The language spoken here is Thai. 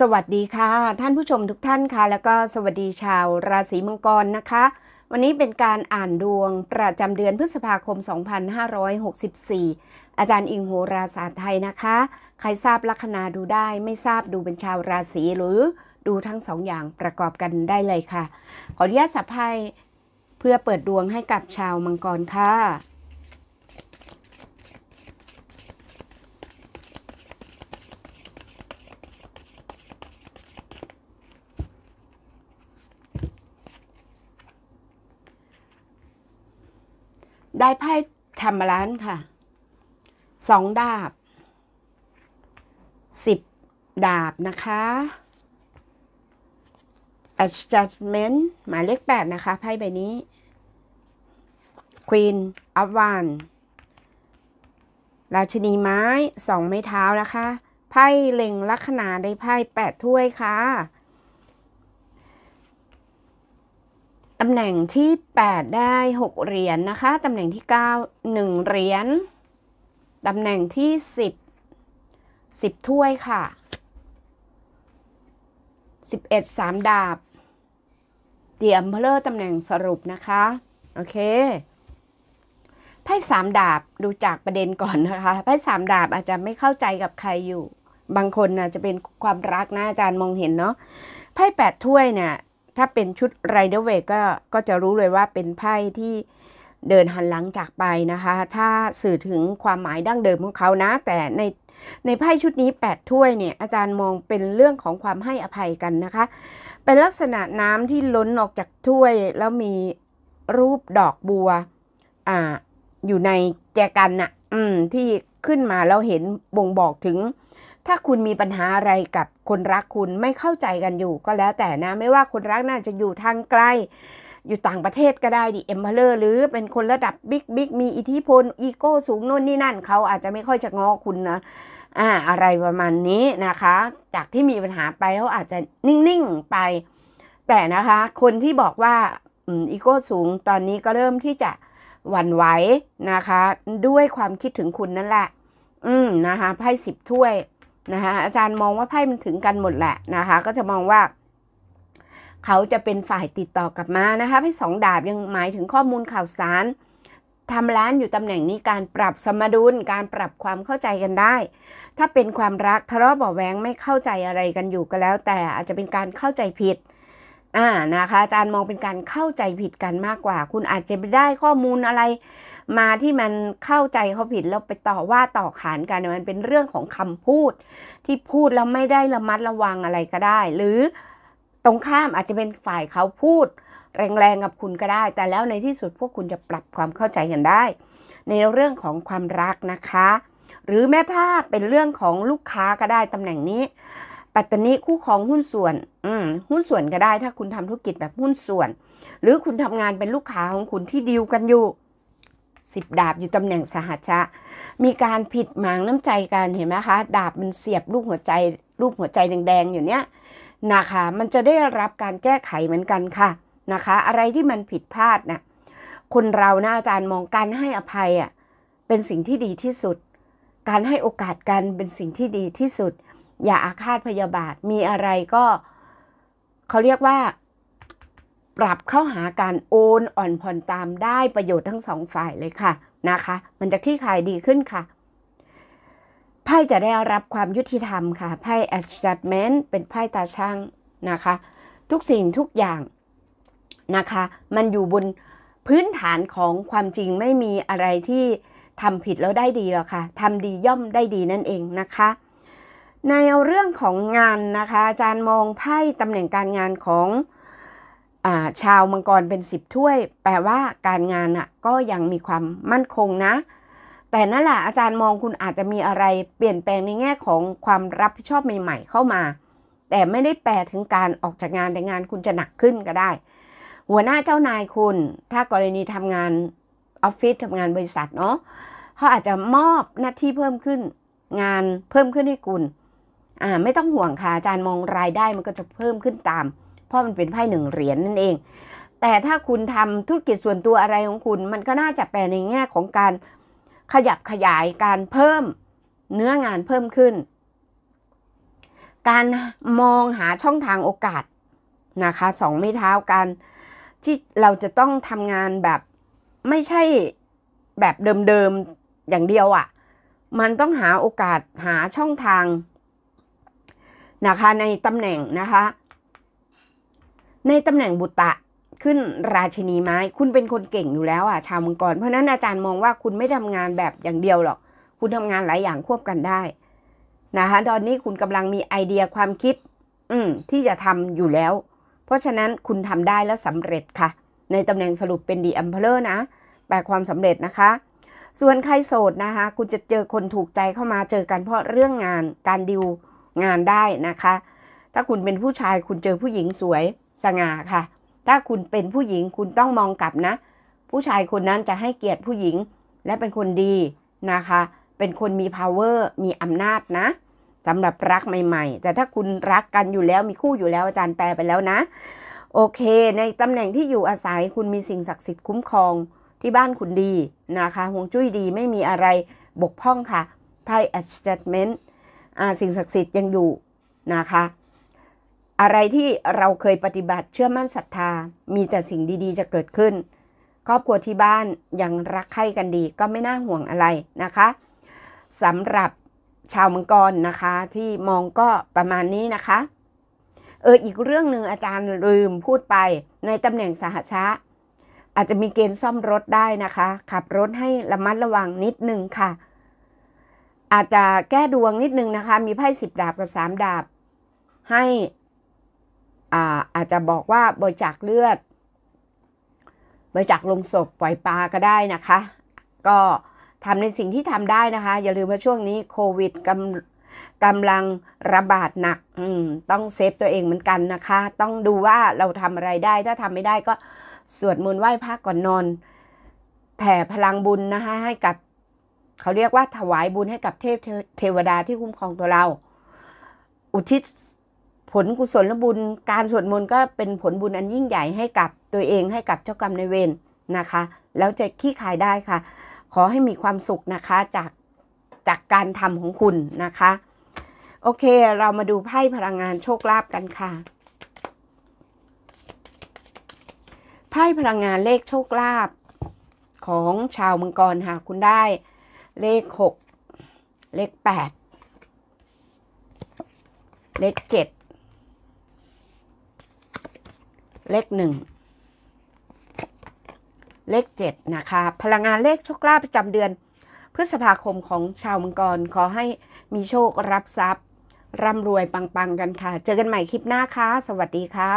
สวัสดีค่ะ ท่านผู้ชมทุกท่านค่ะ แล้วก็สวัสดีชาวราศีมังกรนะคะ วันนี้เป็นการอ่านดวงประจำเดือนพฤษภาคม 2564 อาจารย์อิงโหราศาสตร์ไทยนะคะ ใครทราบลัคนาดูได้ไม่ทราบดูเป็นชาวราศีหรือดูทั้งสองอย่างประกอบกันได้เลยค่ะ ขออนุญาตสัพไพเพื่อเปิดดวงให้กับชาวมังกรค่ะได้ไพ่ทำมาล้านค่ะ สองดาบ สิบดาบนะคะ adjustment หมายเลขแปดนะคะไพ่ใบนี้ Queen of w a n d ราชินีไม้สองไม้เท้านะคะ ไพ่เล็งลัคนาได้ไพ่แปดถ้วยค่ะตำแหน่งที่ 8 ได้ 6 เหรียญนนะคะ ตำแหน่งที่ 9 1 เหรียญ ตำแหน่งที่ 10 10 ถ้วยค่ะ 11 3 ดาบเดียมเพลอตำแหน่งสรุปนะคะ โอเคไพ่สามดาบ ดูจากประเด็นก่อนนะคะไพ่สามดาบอาจจะไม่เข้าใจกับใครอยู่ บางคนนะจะเป็นความรักนะอาจารย์มองเห็นเนาะไพ่แปดถ้วยเนี่ยถ้าเป็นชุดไรเดอร์เวกก็ก็จะรู้เลยว่าเป็นไพ่ที่เดินหันหลังจากไปนะคะ ถ้าสื่อถึงความหมายดั้งเดิมของเขานะ แต่ในในไพ่ชุดนี้ 8 ถ้วยเนี่ยอาจารย์มองเป็นเรื่องของความให้อภัยกันนะคะ เป็นลักษณะน้ำที่ล้นออกจากถ้วยแล้วมีรูปดอกบัวอ่าอยู่ในแจกันนะ่ะอืมที่ขึ้นมาเราเห็นบ่งบอกถึงถ้าคุณมีปัญหาอะไรกับคนรักคุณไม่เข้าใจกันอยู่ก็แล้วแต่นะ ไม่ว่าคนรักน่าจะอยู่ทางไกลอยู่ต่างประเทศก็ได้ดิเอ็มเพลอร์หรือเป็นคนระดับบิ๊กบิ๊กมีอิทธิพลอีโก้ สูงโน่นนี่นั่น เขาอาจจะไม่ค่อยจะง้อคุณนะอ่า อะไรประมาณนี้นะคะ จากที่มีปัญหาไปเขาอาจจะนิ่งๆไป แต่นะคะ คนที่บอกว่าอีโก้สูงตอนนี้ก็เริ่มที่จะหวั่นไหวนะคะ ด้วยความคิดถึงคุณนั่นแหละ อืมนะคะไพ่สิบถ้วยนะคะอาจารย์มองว่าไพ่มันถึงกันหมดแหละนะคะก็จะมองว่า เขาจะเป็นฝ่ายติดต่อกลับมานะคะไพ่สองดาบยังหมายถึงข้อมูลข่าวสารทำร้านอยู่ตำแหน่งนี้การปรับสมดุลการปรับความเข้าใจกันได้ ถ้าเป็นความรักทะเลาะเบาแวงไม่เข้าใจอะไรกันอยู่ก็แล้วแต่อาจจะเป็นการเข้าใจผิดอ่านะคะอาจารย์มองเป็นการเข้าใจผิดกันมากกว่า คุณอาจจะไปได้ข้อมูลอะไรมาที่มันเข้าใจเขาผิด แล้วไปต่อว่าต่อขานกัน มัน เป็นเรื่องของคำพูด ที่พูดแล้วไม่ได้ระมัดระวังอะไรก็ได้ หรือตรงข้ามอาจจะเป็นฝ่ายเขาพูด แรงๆกับคุณก็ได้ แต่แล้วในที่สุดพวกคุณจะปรับความเข้าใจกันได้ ในเรื่องของความรักนะคะ หรือแม้ถ้าเป็นเรื่องของลูกค้าก็ได้ตำแหน่งนี้ ปัตตานีคู่ของหุ้นส่วน อืหุ้นส่วนก็ได้ ถ้าคุณทำธุรกิจแบบหุ้นส่วน หรือคุณทำงานเป็นลูกค้าของคุณที่ดีลกันอยู่สิบดาบอยู่ตำแหน่งสหัชะ มีการผิดหมางน้ำใจกันเห็นไหมคะดาบมันเสียบลูกหัวใจลูกหัวใจแดงๆอยู่เนี้ยนะคะ มันจะได้รับการแก้ไขเหมือนกันค่ะนะคะ อะไรที่มันผิดพลาดนะ่ะคนเรานาอาจารย์มองการให้อภัยอ่ะเป็นสิ่งที่ดีที่สุด การให้โอกาสกันเป็นสิ่งที่ดีที่สุด อย่าอาฆาตพยาบาทมีอะไรก็เขาเรียกว่าปรับเข้าหาการโอน อ่อนผ่อนตามได้ประโยชน์ทั้งสองฝ่ายเลยค่ะนะคะมันจะคลี่คลายดีขึ้นค่ะไพ่จะได้รับความยุติธรรมค่ะไพ่ a d j u s t m e n t เป็นไพ่ตาช่างนะคะ ทุกสิ่งทุกอย่างนะคะ มันอยู่บนพื้นฐานของความจริงไม่มีอะไรที่ทำผิดแล้วได้ดีหรอกค่ะทำดีย่อมได้ดีนั่นเองนะคะ ในเรื่องของงานนะคะอาจารย์มองไพ่ตำแหน่งการงานของชาวมังกรเป็นสิบถ้วย แปลว่าการงานน่ะก็ยังมีความมั่นคงนะ แต่นั่นแหละอาจารย์มองคุณอาจจะมีอะไรเปลี่ยนแปลงในแง่ของความรับผิดชอบใหม่ ๆ เข้ามา แต่ไม่ได้แปลถึงการออกจากงานแต่งานคุณจะหนักขึ้นก็ได้ หัวหน้าเจ้านายคุณ ถ้ากรณีทำงานออฟฟิศทำงานบริษัทเนาะเขาอาจจะมอบหน้าที่เพิ่มขึ้น งานเพิ่มขึ้นให้คุณอ่าไม่ต้องห่วงค่ะ อาจารย์มองรายได้มันก็จะเพิ่มขึ้นตามเพราะมันเป็นไพ่หนึ่งเหรียญนนั่นเอง แต่ถ้าคุณทำธุรกิจส่วนตัวอะไรของคุณ มันก็น่าจะแปลในแง่ของการขยับขยายการเพิ่มเนื้องานเพิ่มขึ้น การมองหาช่องทางโอกาสนะคะสองไม่เท้ากัน ที่เราจะต้องทำงานแบบไม่ใช่แบบเดิมๆอย่างเดียวอะ่ะ มันต้องหาโอกาสหาช่องทาง นะคะในตำแหน่งนะคะในตำแหน่งบุตะขึ้นราชินีไม้ คุณเป็นคนเก่งอยู่แล้วอ่ะ ชาวมังกร เพราะนั้นอาจารย์มองว่าคุณไม่ทำงานแบบอย่างเดียวหรอก คุณทำงานหลายอย่างควบกันได้นะคะตอนนี้คุณกำลังมีไอเดียความคิด อืม ที่จะทำอยู่แล้ว เพราะฉะนั้นคุณทำได้แล้วสำเร็จค่ะ ในตำแหน่งสรุปเป็นดีอัมเพลอร์นะแปลความสำเร็จนะคะ ส่วนใครโสดนะคะ คุณจะเจอคนถูกใจเข้ามาเจอกันเพราะเรื่องงานการดิวงานได้นะคะ ถ้าคุณเป็นผู้ชาย คุณเจอผู้หญิงสวยสง่าค่ะ ถ้าคุณเป็นผู้หญิงคุณต้องมองกลับนะ ผู้ชายคนนั้นจะให้เกียรติผู้หญิงและเป็นคนดีนะคะ เป็นคนมี power มีอำนาจนะสำหรับรักใหม่ๆ แต่ถ้าคุณรักกันอยู่แล้วมีคู่อยู่แล้วอาจารย์แปลไปแล้วนะ โอเค ในตำแหน่งที่อยู่อาศัยคุณมีสิ่งศักดิ์สิทธิ์คุ้มครองที่บ้านคุณดีนะคะห่วงจุ้ยดีไม่มีอะไรบกพร่องค่ะไพ่ adjustment สิ่งศักดิ์สิทธิ์ยังอยู่นะคะอะไรที่เราเคยปฏิบัติเชื่อมั่นศรัทธา มีแต่สิ่งดีๆ จะเกิดขึ้นครอบครัวที่บ้านยังรักใคร่กันดีก็ไม่น่าห่วงอะไรนะคะสำหรับชาวมังกรนะคะที่มองก็ประมาณนี้นะคะเอออีกเรื่องหนึ่งอาจารย์ลืมพูดไปในตำแหน่งสหชะ อาจจะมีเกณฑ์ซ่อมรถได้นะคะ ขับรถให้ระมัดระวังนิดนึงค่ะ อาจจะแก้ดวงนิดนึงนะคะ มีไพ่สิบดาบกับสามดาบ ให้อาจจะบอกว่าบริจาคเลือดบริจาคลงศพปล่อยปลาก็ได้นะคะ ก็ทำในสิ่งที่ทำได้นะคะ อย่าลืมว่าช่วงนี้โควิดกำกำลังระบาดหนักต้องเซฟตัวเองเหมือนกันนะคะ ต้องดูว่าเราทำอะไรได้ถ้าทำไม่ได้ก็ สวดมนต์ไหว้พระก่อนนอน แผ่พลังบุญนะคะให้กับ เขาเรียกว่าถวายบุญให้กับเทพเทวดาที่คุ้มครองตัวเรา อุทิศผลกุศลบุญการสวดมนต์ก็เป็นผลบุญอันยิ่งใหญ่ให้กับตัวเองให้กับเจ้ากรรมนายเวรนะคะ แล้วจะขี้ขายได้ค่ะ ขอให้มีความสุขนะคะจากจากการทำของคุณนะคะ โอเคเรามาดูไพ่พลังงานโชคลาภกันค่ะไพ่พลังงานเลขโชคลาภของชาวมังกรค่ะคุณได้เลข 6 เลข 8 เลข7เลขหนึ่ง เลขเจ็ดนะคะ พลังงานเลขโชคลาภประจำเดือน พฤษภาคมของชาวมังกร ขอให้มีโชครับทรัพย์ร่ำรวยปังๆกันค่ะ เจอกันใหม่คลิปหน้าค่ะสวัสดีค่ะ